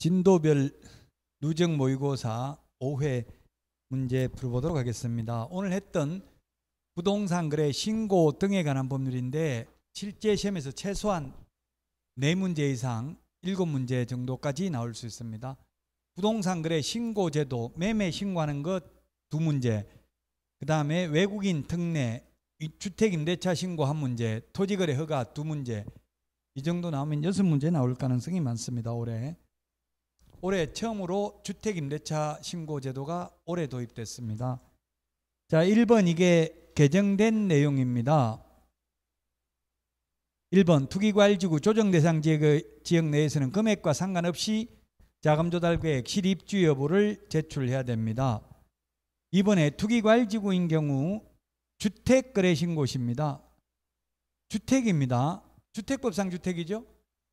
진도별 누적 모의고사 5회 문제 풀어보도록 하겠습니다. 오늘 했던 부동산 거래 신고 등에 관한 법률인데 실제 시험에서 최소한 4문제 이상 7문제 정도까지 나올 수 있습니다. 부동산 거래 신고 제도 매매 신고하는 것 두 문제 그 다음에 외국인 특례 주택임대차 신고 한 문제 토지거래 허가 두 문제 이 정도 나오면 여섯 문제 나올 가능성이 많습니다. 올해 올해 처음으로 주택임대차 신고제도가 올해 도입됐습니다. 자, 1번 이게 개정된 내용입니다. 1번 투기과일지구 조정대상 지역의 지역 내에서는 금액과 상관없이 자금조달계획 실입주 여부를 제출해야 됩니다. 이번에 투기과일지구인 경우 주택거래신고시입니다. 주택입니다. 주택법상 주택이죠.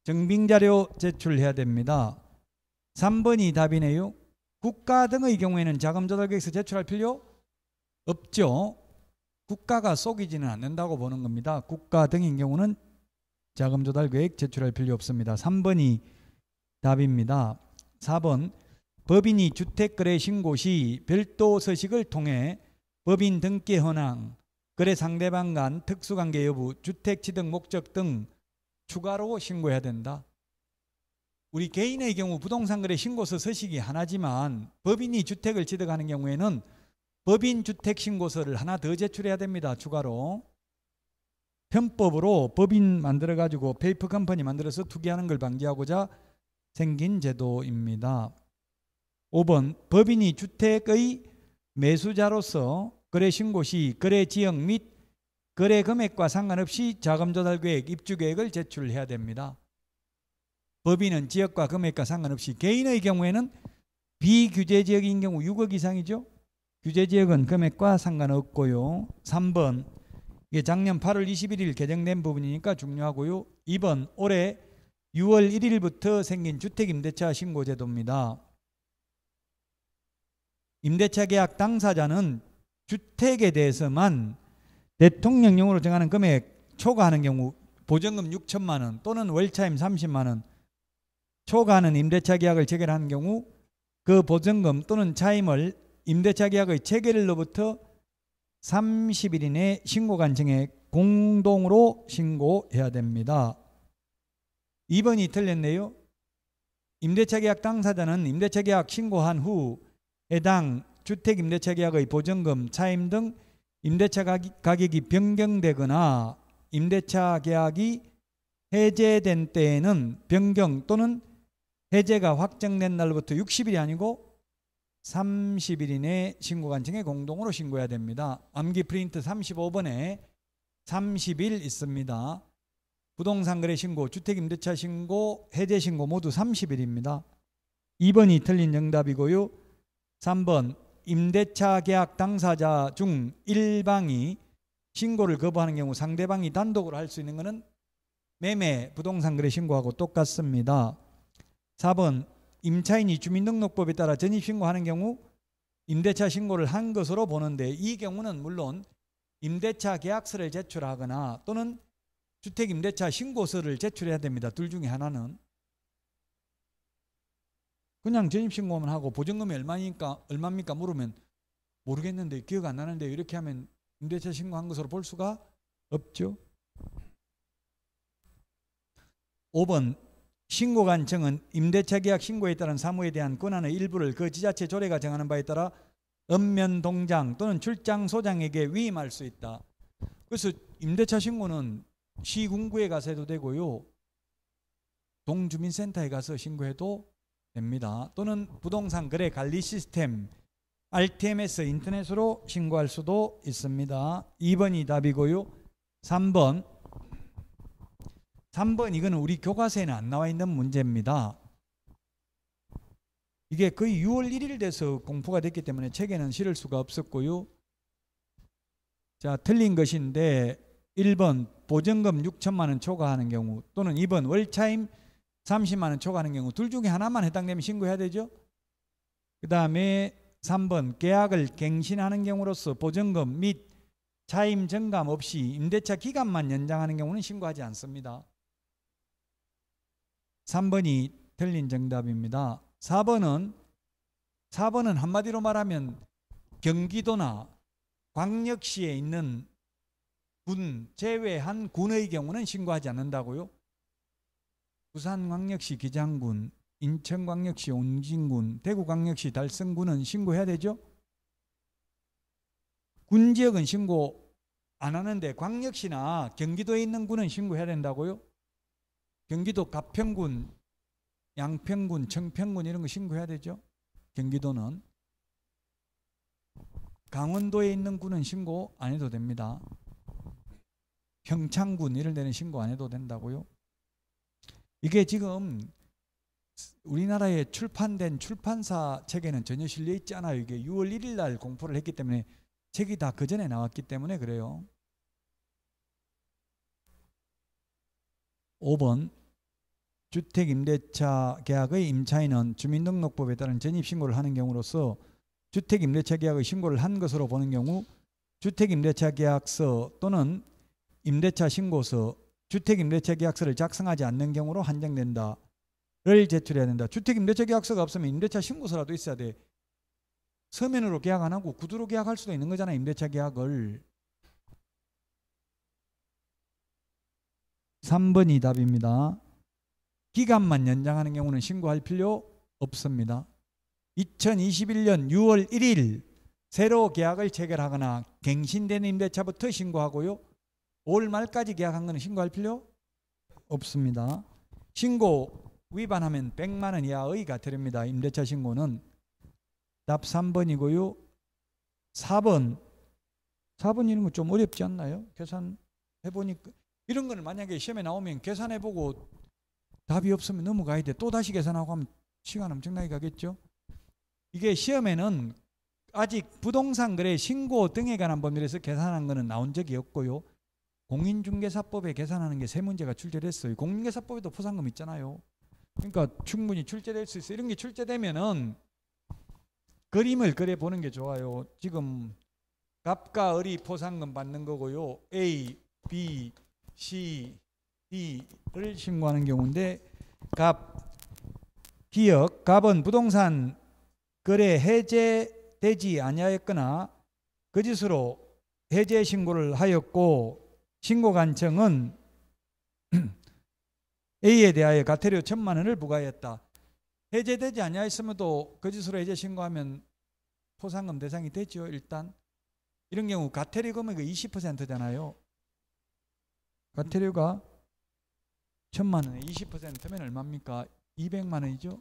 증빙자료 제출해야 됩니다. 3번이 답이네요. 국가 등의 경우에는 자금 조달 계획서 제출할 필요 없죠. 국가가 속이지는 않는다고 보는 겁니다. 국가 등인 경우는 자금 조달 계획 제출할 필요 없습니다. 3번이 답입니다. 4번 법인이 주택거래 신고 시 별도 서식을 통해 법인 등기 현황, 거래 상대방 간 특수관계 여부, 주택 취득 목적 등 추가로 신고해야 된다. 우리 개인의 경우 부동산 거래 신고서 서식이 하나지만 법인이 주택을 취득하는 경우에는 법인 주택 신고서를 하나 더 제출해야 됩니다. 추가로 편법으로 법인 만들어 가지고 페이퍼 컴퍼니 만들어서 투기하는 걸 방지하고자 생긴 제도입니다. 5번 법인이 주택의 매수자로서 거래 신고 시 거래 지역 및 거래 금액과 상관없이 자금 조달 계획, 입주 계획을 제출해야 됩니다. 법인은 지역과 금액과 상관없이 개인의 경우에는 비규제 지역인 경우 6억 이상이죠. 규제 지역은 금액과 상관없고요. 3번 이게 작년 8월 21일 개정된 부분이니까 중요하고요. 2번 올해 6월 1일부터 생긴 주택임대차 신고제도입니다. 임대차 계약 당사자는 주택에 대해서만 대통령령으로 정하는 금액 초과하는 경우 보증금 6천만 원 또는 월차임 30만 원 초과하는 임대차 계약을 체결하는 경우 그 보증금 또는 차임을 임대차 계약의 체결일로부터 30일 이내 신고 관증에 공동으로 신고해야 됩니다. 2번이 틀렸네요. 임대차 계약 당사자는 임대차 계약 신고한 후 해당 주택 임대차 계약의 보증금, 차임 등 임대차 가격이 변경되거나 임대차 계약이 해제된 때에는 변경 또는 해제가 확정된 날부터 60일이 아니고 30일 이내 신고관청에 공동으로 신고해야 됩니다. 암기 프린트 35번에 30일 있습니다. 부동산 거래 신고, 주택 임대차 신고, 해제 신고 모두 30일입니다. 2번이 틀린 정답이고요. 3번 임대차 계약 당사자 중 일방이 신고를 거부하는 경우 상대방이 단독으로 할 수 있는 것은 매매 부동산 거래 신고하고 똑같습니다. 4번 임차인이 주민등록법에 따라 전입신고하는 경우 임대차 신고를 한 것으로 보는데 이 경우는 물론 임대차 계약서를 제출하거나 또는 주택임대차 신고서를 제출해야 됩니다. 둘 중에 하나는 그냥 전입신고만 하고 보증금이 얼마니까 얼마입니까 물으면 모르겠는데 기억 안 나는데 이렇게 하면 임대차 신고한 것으로 볼 수가 없죠. 5번 신고간 청은 임대차 계약 신고에 따른 사무에 대한 권한의 일부를 그 지자체 조례가 정하는 바에 따라 읍면 동장 또는 출장 소장에게 위임할 수 있다. 그래서 임대차 신고는 시군구에 가서 해도 되고요. 동주민센터에 가서 신고해도 됩니다. 또는 부동산 거래 관리 시스템 RTMS 인터넷으로 신고할 수도 있습니다. 2번이 답이고요. 3번 3번 이거는 우리 교과서에는 안 나와 있는 문제입니다. 이게 거의 6월 1일 돼서 공포가 됐기 때문에 책에는 실을 수가 없었고요. 자, 틀린 것인데 1번 보증금 6천만 원 초과하는 경우 또는 2번 월차임 30만 원 초과하는 경우 둘 중에 하나만 해당되면 신고해야 되죠. 그 다음에 3번 계약을 갱신하는 경우로서 보증금 및 차임 증감 없이 임대차 기간만 연장하는 경우는 신고하지 않습니다. 3번이 틀린 정답입니다. 4번은 4번은 한마디로 말하면 경기도나 광역시에 있는 군 제외한 군의 경우는 신고하지 않는다고요? 부산광역시 기장군, 인천광역시 온진군, 대구광역시 달성군은 신고해야 되죠? 군 지역은 신고 안 하는데 광역시나 경기도에 있는 군은 신고해야 된다고요? 경기도 가평군, 양평군, 청평군 이런 거 신고해야 되죠. 경기도는 강원도에 있는 군은 신고 안 해도 됩니다. 평창군 이런 데는 신고 안 해도 된다고요. 이게 지금 우리나라에 출판된 출판사 책에는 전혀 실려 있지 않아요. 이게 6월 1일 날 공포를 했기 때문에 책이 다 그전에 나왔기 때문에 그래요. 5번 주택 임대차 계약의 임차인은 주민등록법에 따른 전입신고를 하는 경우로서 주택 임대차 계약의 신고를 한 것으로 보는 경우 주택 임대차 계약서 또는 임대차 신고서 주택 임대차 계약서를 작성하지 않는 경우로 한정된다를 제출해야 된다. 주택 임대차 계약서가 없으면 임대차 신고서라도 있어야 돼. 서면으로 계약 안 하고 구두로 계약할 수도 있는 거잖아 임대차 계약을 3번이 답입니다. 기간만 연장하는 경우는 신고할 필요 없습니다. 2021년 6월 1일 새로 계약을 체결하거나 갱신된 임대차부터 신고하고요. 5 말까지 계약한 것은 신고할 필요 없습니다. 신고 위반하면 100만 원 이하의가 드립니다. 임대차 신고는 답 3번이고요. 4번 4번 이런 거좀 어렵지 않나요? 계산해보니까 이런 거는 만약에 시험에 나오면 계산해보고 답이 없으면 넘어가야 돼. 또 다시 계산하고 하면 시간 엄청나게 가겠죠. 이게 시험에는 아직 부동산 거래 신고 등에 관한 법률에서 계산한 거는 나온 적이 없고요. 공인중개사법에 계산하는 게 세 문제가 출제됐어요. 공인중개사법에도 포상금 있잖아요. 그러니까 충분히 출제될 수 있어. 요 이런 게 출제되면은 그림을 그려 보는 게 좋아요. 지금 갑과 을이 포상금 받는 거고요. A, B, C, D를 신고하는 경우인데 갑 기억 갑은 부동산 거래 해제되지 아니하였거나 거짓으로 그 해제 신고를 하였고 신고 간청은 A에 대하여 과태료 천만 원을 부과하였다 해제되지 아니하였음에도 거짓으로 그 해제 신고하면 포상금 대상이 되죠. 일단 이런 경우 과태료 금액의 20%잖아요. 과태료가 천만 원에 20%면 얼마입니까? 200만 원이죠.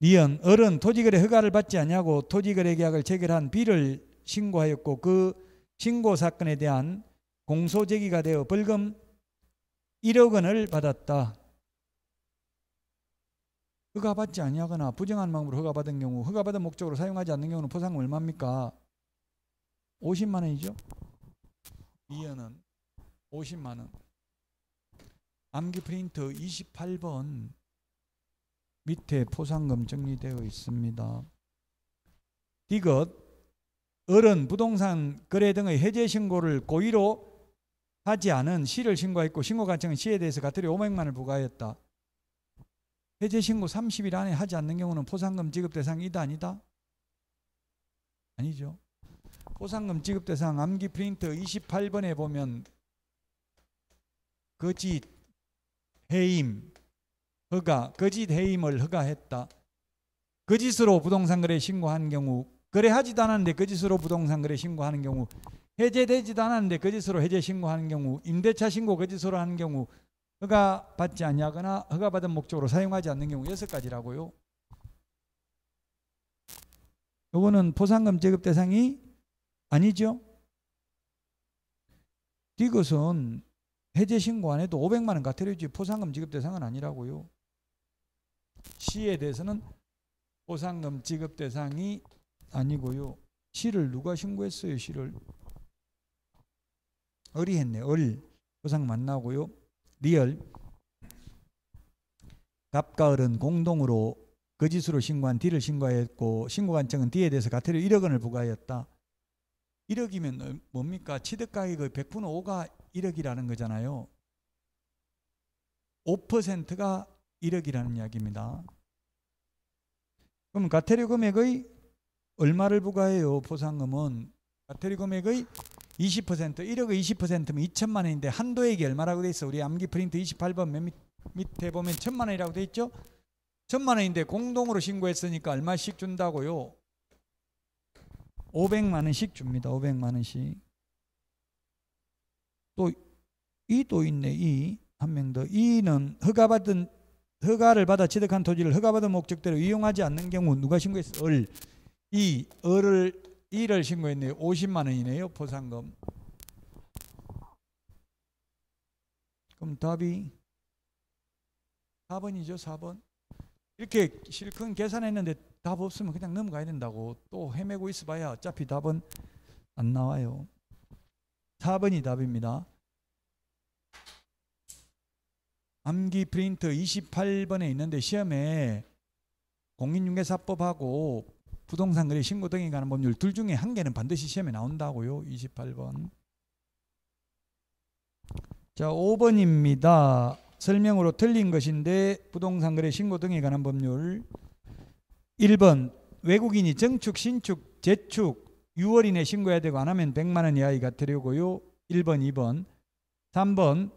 니은 을은 토지거래 허가를 받지 아니고 토지거래 계약을 체결한 B를 신고하였고 그 신고 사건에 대한 공소 제기가 되어 벌금 1억 원을 받았다. 허가받지 아니하거나 부정한 방법으로 허가받은 경우 허가받은 목적으로 사용하지 않는 경우는 포상 얼마입니까? 50만 원이죠. 미연은 50만 원. 암기 프린트 28번 밑에 포상금 정리되어 있습니다. 이것 어른 부동산 거래 등의 해제 신고를 고의로 하지 않은 시를 신고했고 신고 관청은 시에 대해서 가태료 500만 원을 부과하였다. 해제 신고 30일 안에 하지 않는 경우는 포상금 지급 대상이다 아니다? 아니죠. 보상금 지급 대상 암기 프린트 28번에 보면 거짓 해임 허가 거짓 해임을 허가했다. 거짓으로 부동산 거래 신고한 경우 거래하지도 않았는데 거짓으로 부동산 거래 신고하는 경우 해제되지도 않았는데 거짓으로 해제 신고하는 경우 임대차 신고 거짓으로 하는 경우 허가 받지 않냐거나 허가 받은 목적으로 사용하지 않는 경우 여섯 가지라고요. 요거는 보상금 지급 대상이 아니죠? 이것은 해제 신고 안 해도 500만 원 과태료지 포상금 지급 대상은 아니라고요. 시에 대해서는 보상금 지급 대상이 아니고요. 시를 누가 신고했어요? 시를 을이 했네. 을 보상 만나고요. 리얼 갑과 을은 공동으로 거짓으로 신고한 D를 신고했고 신고 관청은 D에 대해서 과태료 1억 원을 부과하였다. 1억이면 뭡니까? 취득가액의 1 0 0분 5가 1억이라는 거잖아요. 5%가 1억이라는 이야기입니다. 그럼 가태료 금액의 얼마를 부과해요? 보상금은 가태료 금액의 20% 1억의 20%면 2천만 원인데 한도액이 얼마라고 돼 있어? 우리 암기 프린트 28번 맨 밑, 밑에 보면 천만 원이라고 돼 있죠? 천만 원인데 공동으로 신고했으니까 얼마씩 준다고요? 500만 원씩 줍니다. 500만 원씩. 또 이 또 있네. 이 한 명 더. 이는 허가받은 허가를 받아 취득한 토지를 허가받은 목적대로 이용하지 않는 경우 누가 신고했어? 을. 이 을을 이를 신고했네 50만 원이네요. 포상금. 그럼 답이 4번이죠. 4번. 이렇게 실컷 계산했는데 답 없으면 그냥 넘어가야 된다고 또 헤매고 있어봐야 어차피 답은 안 나와요. 4번이 답입니다. 암기 프린트 28번에 있는데 시험에 공인중개사법하고 부동산 거래 신고 등에 관한 법률 둘 중에 한 개는 반드시 시험에 나온다고요. 28번. 자, 5번입니다. 설명으로 틀린 것인데 부동산 거래 신고 등에 관한 법률 1번 외국인이 증축, 신축, 재축 6월 이내 신고해야 되고 안 하면 100만 원 이하이가 들어고요 1번, 2번. 3번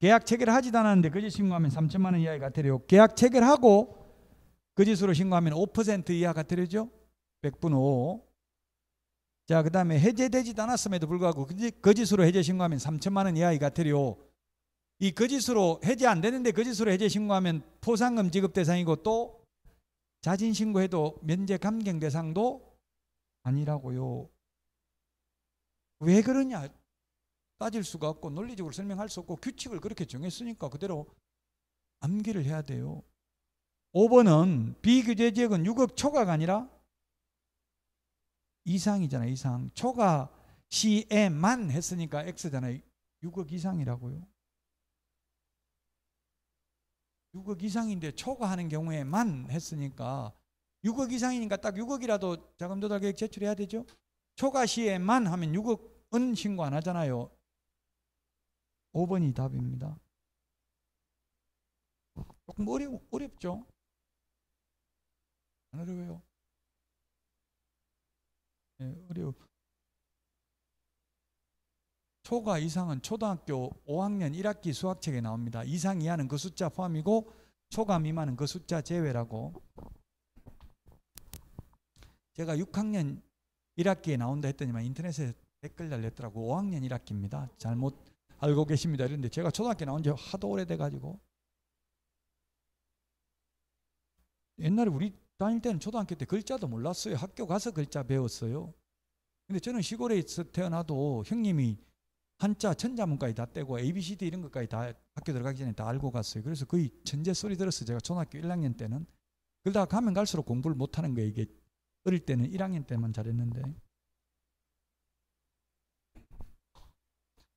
계약 체결하지도 않았는데 거짓 그 신고하면 3천만 원 이하이가 들어고 계약 체결하고 거짓으로 그 신고하면 5% 이하가 들어죠 100분 5. 자, 그 다음에 해제되지도 않았음에도 불구하고 거짓으로 그 해제 신고하면 3천만 원 이하이가 들어고이 거짓으로 해제 안 되는데 거짓으로 해제 신고하면 포상금 지급 대상이고 또 자진 신고해도 면제 감경 대상도 아니라고요. 왜 그러냐 따질 수가 없고 논리적으로 설명할 수 없고 규칙을 그렇게 정했으니까 그대로 암기를 해야 돼요. 5번은 비규제 지역은 6억 초과가 아니라 이상이잖아요. 이상. 초과 시에만 했으니까 X잖아요. 6억 이상이라고요. 6억 이상인데 초과하는 경우에만 했으니까 6억 이상이니까 딱 6억이라도 자금 조달 계획 제출해야 되죠. 초과 시에만 하면 6억은 신고 안 하잖아요. 5번이 답입니다. 조금 어려, 어렵죠? 안 어려워요. 네, 어려워. 초가 이상은 초등학교 5학년 1학기 수학책에 나옵니다. 이상 이하는 그 숫자 포함이고 초가 미만은 그 숫자 제외라고 제가 6학년 1학기에 나온다 했더니만 인터넷에 댓글 달렸더라고 5학년 1학기입니다. 잘못 알고 계십니다. 이런데 제가 초등학교 나온 지 하도 오래돼가지고 옛날에 우리 다닐 때는 초등학교 때 글자도 몰랐어요. 학교 가서 글자 배웠어요. 근데 저는 시골에 있 태어나도 형님이 한자 천자문까지 다 떼고 ABCD 이런 것까지 다 학교 들어가기 전에 다 알고 갔어요. 그래서 거의 천재 소리 들었어요. 제가 초등학교 1학년 때는. 그러다 가면 갈수록 공부를 못하는 거예요. 이게 어릴 때는 1학년 때만 잘했는데.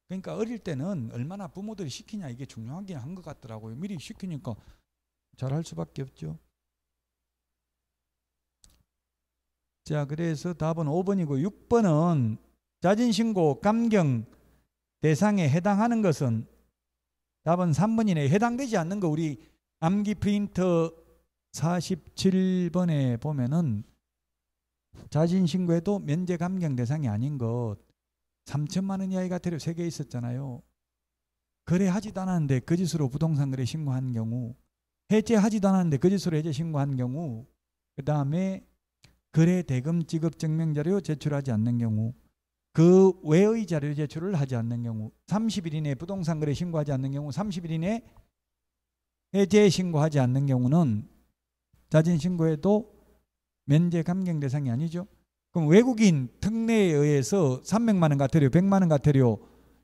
그러니까 어릴 때는 얼마나 부모들이 시키냐 이게 중요하긴 한것 같더라고요. 미리 시키니까 잘 할 수밖에 없죠. 자, 그래서 답은 5번이고 6번은 자진신고, 감경, 대상에 해당하는 것은 답은 3번이네. 해당되지 않는 거 우리 암기 프린터 47번에 보면은 자진 신고에도 면제 감경 대상이 아닌 것 3천만 원 이하의 과태료 3개 있었잖아요. 거래하지도 않았는데 거짓으로 그 부동산 거래 신고한 경우 해제하지도 않았는데 거짓으로 그 해제 신고한 경우 그 다음에 거래 대금 지급 증명 자료 제출하지 않는 경우 그 외의 자료 제출을 하지 않는 경우 30일 이내 에 부동산 거래 신고하지 않는 경우 30일 이내 에 해제 신고하지 않는 경우는 자진 신고에도 면제 감경 대상이 아니죠. 그럼 외국인 특례에 의해서 300만 원같태료 100만 원같태료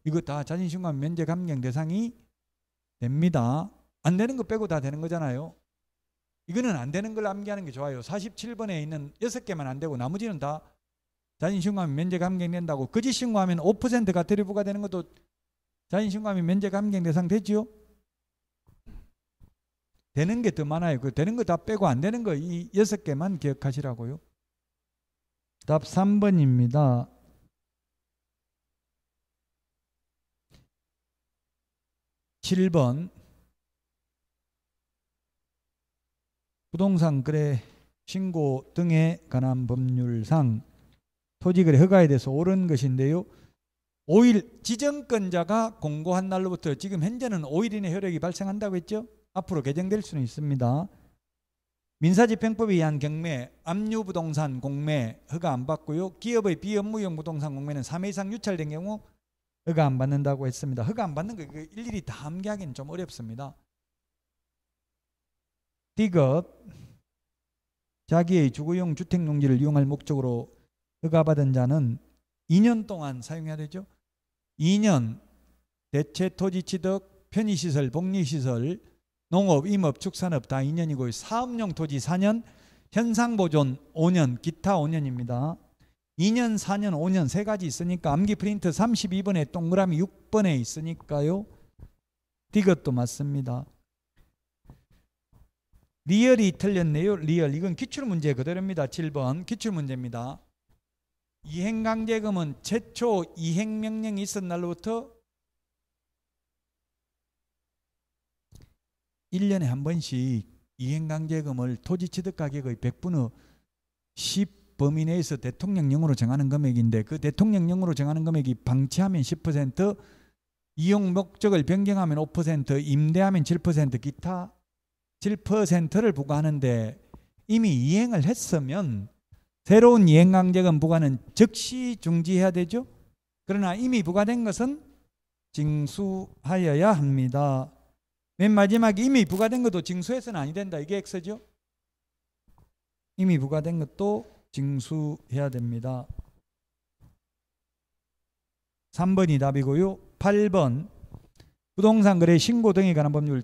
이거 다 자진 신고하면 면제 감경 대상이 됩니다. 안 되는 거 빼고 다 되는 거잖아요. 이거는 안 되는 걸 암기하는 게 좋아요. 47번에 있는 6개만 안 되고 나머지는 다 자진 신고하면 면제감경된다고 거짓 신고하면 5%가 대리부가 되는 것도 자진 신고하면 면제감경 대상 되지요? 되는 게 더 많아요. 그 되는 거 다 빼고 안 되는 거 이 여섯 개만 기억하시라고요. 답 3번입니다. 7번 부동산 거래 신고 등에 관한 법률상 토지거래 허가에 대해서 옳은 것인데요. 5일 지정권자가 공고한 날로부터 지금 현재는 5일 이내 효력이 발생한다고 했죠. 앞으로 개정될 수는 있습니다. 민사집행법에 의한 경매, 압류부동산 공매 허가 안 받고요. 기업의 비업무용 부동산 공매는 3회 이상 유찰된 경우 허가 안 받는다고 했습니다. 허가 안 받는 거 일일이 다 암기하기는 좀 어렵습니다. 디귿 자기의 주거용 주택농지를 이용할 목적으로 허가받은 자는 2년 동안 사용해야 되죠. 2년 대체 토지 취득, 편의시설, 복리시설, 농업, 임업, 축산업 다 2년이고 사업용 토지 4년, 현상 보존 5년, 기타 5년입니다. 2년, 4년, 5년 세 가지 있으니까 암기 프린트 32번에 동그라미 6번에 있으니까요. 이것도 맞습니다. 리얼이 틀렸네요. 리얼 이건 기출 문제 그대로입니다. 7번 기출 문제입니다. 이행강제금은 최초 이행명령이 있었 날로부터 1년에 한 번씩 이행강제금을 토지취득 가격의 100분의 10 범위 내에서 대통령령으로 정하는 금액인데 그 대통령령으로 정하는 금액이 방치하면 10% 이용 목적을 변경하면 5% 임대하면 7% 기타 7%를 부과하는데 이미 이행을 했으면 새로운 이행강제금 부과는 즉시 중지해야 되죠. 그러나 이미 부과된 것은 징수하여야 합니다. 맨 마지막에 이미 부과된 것도 징수해서는 아니 된다. 이게 엑스죠 이미 부과된 것도 징수해야 됩니다. 3번이 답이고요. 8번 부동산 거래 신고 등에 관한 법률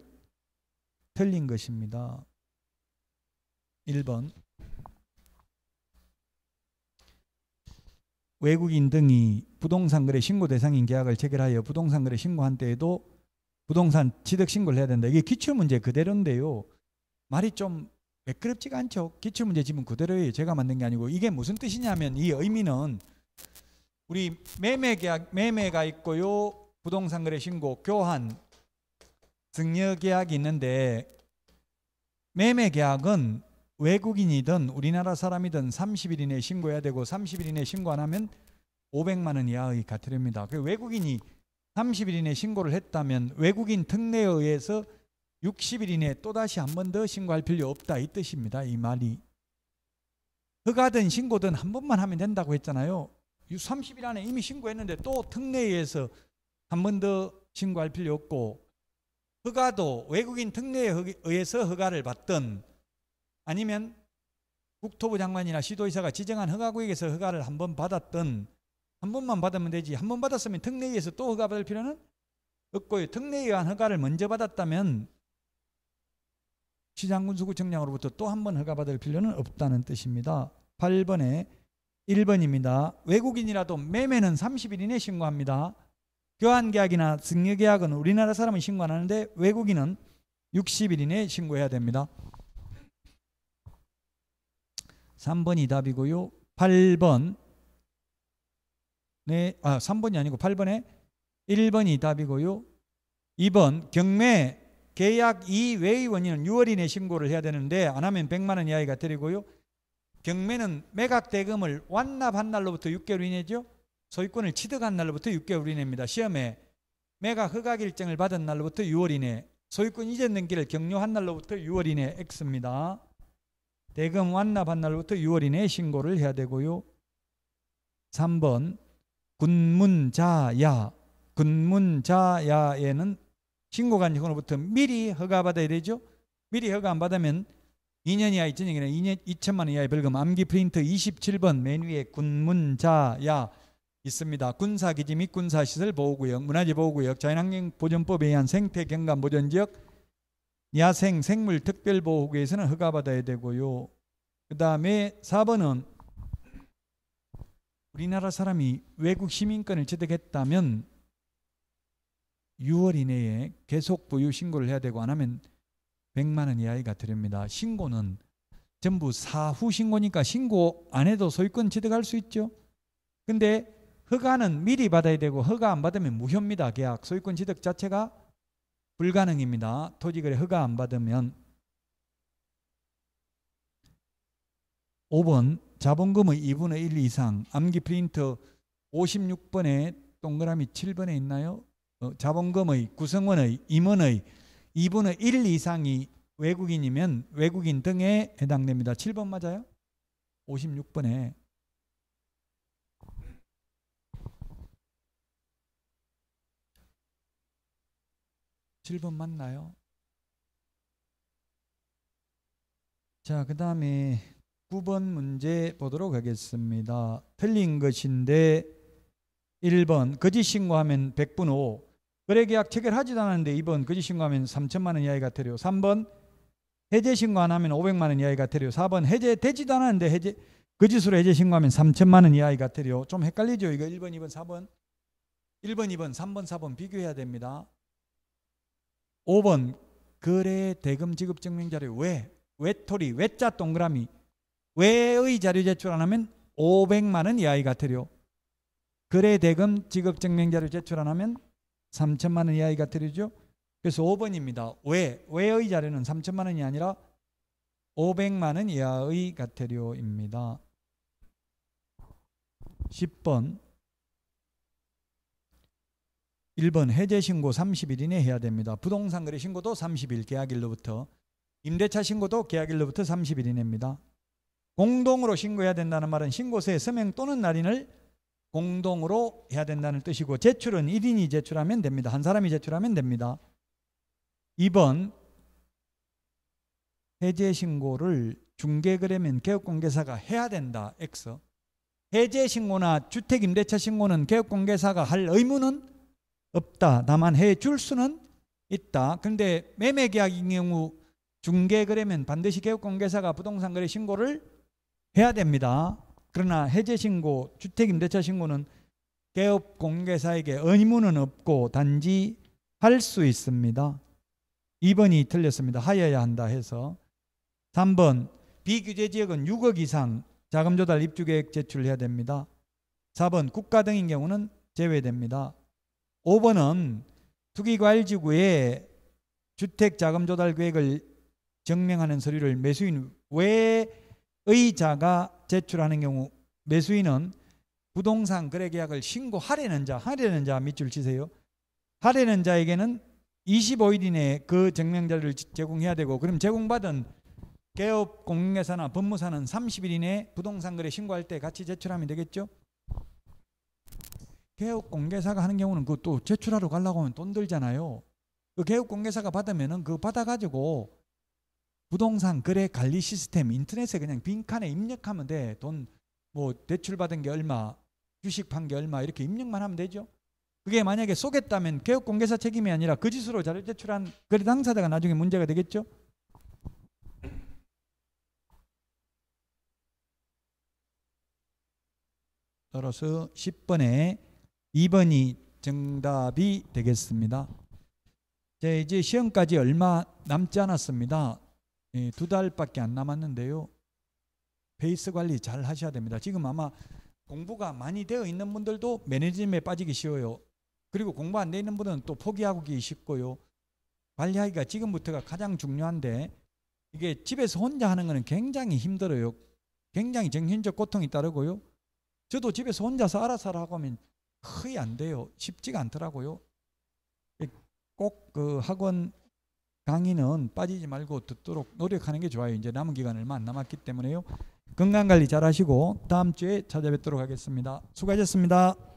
틀린 것입니다. 1번 외국인 등이 부동산 거래 신고 대상인 계약을 체결하여 부동산 거래 신고한 때에도 부동산 취득 신고를 해야 된다. 이게 기출 문제 그대로인데요. 말이 좀 매끄럽지가 않죠. 기출 문제 지금 그대로예요. 제가 만든 게 아니고 이게 무슨 뜻이냐면 이 의미는 우리 매매 계약 매매가 있고요. 부동산 거래 신고, 교환, 증여 계약이 있는데 매매 계약은 외국인이든 우리나라 사람이든 30일 이내에 신고해야 되고 30일 이내에 신고 안 하면 500만 원 이하의 과태료입니다. 그 외국인이 30일 이내에 신고를 했다면 외국인 특례에 의해서 60일 이내에 또다시 한 번 더 신고할 필요 없다 이 뜻입니다. 이 말이 허가든 신고든 한 번만 하면 된다고 했잖아요. 30일 안에 이미 신고했는데 또 특례에 의해서 한 번 더 신고할 필요 없고 허가도 외국인 특례에 의해서 허가를 받든 아니면 국토부 장관이나 시도의사가 지정한 허가구역에서 허가를 한번 받았던 한 번만 받으면 되지 한 번 받았으면 특례위에서 또 허가받을 필요는 없고요. 특례에 의한 허가를 먼저 받았다면 시장군수구청장으로부터 또 한 번 허가받을 필요는 없다는 뜻입니다. 8번에 1번입니다. 외국인이라도 매매는 30일 이내 신고합니다. 교환계약이나 승여계약은 우리나라 사람은 신고 안 하는데 외국인은 60일 이내에 신고해야 됩니다. 3번이 답이고요. 8번 네, 아, 3번이 아니고 8번에 1번이 답이고요. 2번 경매 계약 이외의 원인은 6월 이내 신고를 해야 되는데 안 하면 100만 원 이하가 의 드리고요. 경매는 매각 대금을 완납한 날로부터 6개월 이내죠. 소유권을 취득한 날로부터 6개월 이내입니다. 시험에 매각 허가 결정을 받은 날로부터 6월 이내, 소유권 이전 등기를 경료한 날로부터 6월 이내 X입니다. 대금 완납한 날부터 6월 이내에 신고를 해야 되고요. 3번 군문자야 군문자야에는 신고 간직으로부터 미리 허가받아야 되죠. 미리 허가 안 받으면 2년 이하의 전이 2년 2천만 원 이하의 벌금 암기 프린트 27번 맨 위에 군문자야 있습니다. 군사기지 및 군사시설 보호구역, 문화재 보호구역, 자연환경보전법에 의한 생태경관 보전지역, 야생 생물 특별 보호구에서는 허가 받아야 되고요. 그다음에 4번은 우리나라 사람이 외국 시민권을 취득했다면 6월 이내에 계속 보유 신고를 해야 되고 안 하면 100만 원 이하가 드립니다 신고는 전부 사후 신고니까 신고 안 해도 소유권 취득할 수 있죠. 근데 허가는 미리 받아야 되고 허가 안 받으면 무효입니다. 계약 소유권 취득 자체가 불가능입니다. 토지거래 허가 안 받으면 5번 자본금의 2분의 1 이상 암기 프린터 56번에 동그라미 7번에 있나요? 어, 자본금의 구성원의 임원의 2분의 1 이상이 외국인이면 외국인 등에 해당됩니다. 7번 맞아요? 56번에 7번 맞나요? 자, 그 다음에 9번 문제 보도록 하겠습니다. 틀린 것인데 1번 거짓 신고하면 100분 5 거래계약 체결하지도 않았는데 2번 거짓 신고하면 3천만 원 이하의 과태료 3번 해제 신고 안 하면 500만 원 이하의 과태료 4번 해제되지도 않았는데 해제 거짓으로 해제 신고하면 3천만 원 이하의 과태료 좀 헷갈리죠 이거 1번 2번 4번 1번 2번 3번 4번 비교해야 됩니다 5번 거래 대금 지급 증명 자료 왜 외톨이 외자 동그라미 외의 자료 제출 안 하면 500만 원이하의 과태료 거래 대금 지급 증명 자료 제출 안 하면 3천만 원이하의과태료죠 그래서 5번입니다 왜 외의 자료는 3천만 원이 아니라 500만 원 이하의 과태료입니다 10번 1번 해제 신고 30일 이내 해야 됩니다. 부동산 거래 신고도 30일 계약일로부터 임대차 신고도 계약일로부터 30일 이내입니다. 공동으로 신고해야 된다는 말은 신고서의 서명 또는 날인을 공동으로 해야 된다는 뜻이고 제출은 1인이 제출하면 됩니다. 한 사람이 제출하면 됩니다. 2번 해제 신고를 중개거래면 개업공개사가 해야 된다. X. 해제 신고나 주택임대차 신고는 개업공개사가 할 의무는 없다. 다만 해줄 수는 있다. 그런데 매매 계약인 경우 중개 거래면 반드시 개업공개사가 부동산 거래 신고를 해야 됩니다. 그러나 해제 신고, 주택 임대차 신고는 개업공개사에게 의무는 없고 단지 할 수 있습니다. 2번이 틀렸습니다. 하여야 한다 해서 3번 비규제 지역은 6억 이상 자금 조달 입주 계획 제출해야 됩니다. 4번 국가 등인 경우는 제외됩니다. 5번은 투기과일지구의 주택자금조달계획을 증명하는 서류를 매수인 외의자가 제출하는 경우 매수인은 부동산 거래계약을 신고하려는 자, 하려는 자 밑줄 치세요. 하려는 자에게는 25일 이내에 그증명자를 제공해야 되고 그럼 제공받은 개업 공인회사나 법무사는 30일 이내에 부동산 거래 신고할 때 같이 제출하면 되겠죠. 개업 공개사가 하는 경우는 그또 제출하러 가려고 하면 돈 들잖아요. 그 개업 공개사가 받으면은 그 받아가지고 부동산 거래 관리 시스템 인터넷에 그냥 빈칸에 입력하면 돼. 돈 뭐 대출 받은 게 얼마, 주식 판게 얼마 이렇게 입력만 하면 되죠. 그게 만약에 속겠다면 개업 공개사 책임이 아니라 거짓으로 그 자료 제출한 거래 당사자가 나중에 문제가 되겠죠. 따라서 10번에 2번이 정답이 되겠습니다. 자, 이제 시험까지 얼마 남지 않았습니다. 예, 두 달밖에 안 남았는데요. 페이스 관리 잘 하셔야 됩니다. 지금 아마 공부가 많이 되어 있는 분들도 매니즘에 빠지기 쉬워요. 그리고 공부 안돼 있는 분은 또 포기하기 쉽고요. 관리하기가 지금부터가 가장 중요한데 이게 집에서 혼자 하는 거는 굉장히 힘들어요. 굉장히 정신적 고통이 따르고요. 저도 집에서 혼자서 알아서 하고 하면 거의 안 돼요. 쉽지가 않더라고요. 꼭 그 학원 강의는 빠지지 말고 듣도록 노력하는 게 좋아요. 이제 남은 기간 얼마 안 남았기 때문에요. 건강 관리 잘 하시고 다음 주에 찾아뵙도록 하겠습니다. 수고하셨습니다.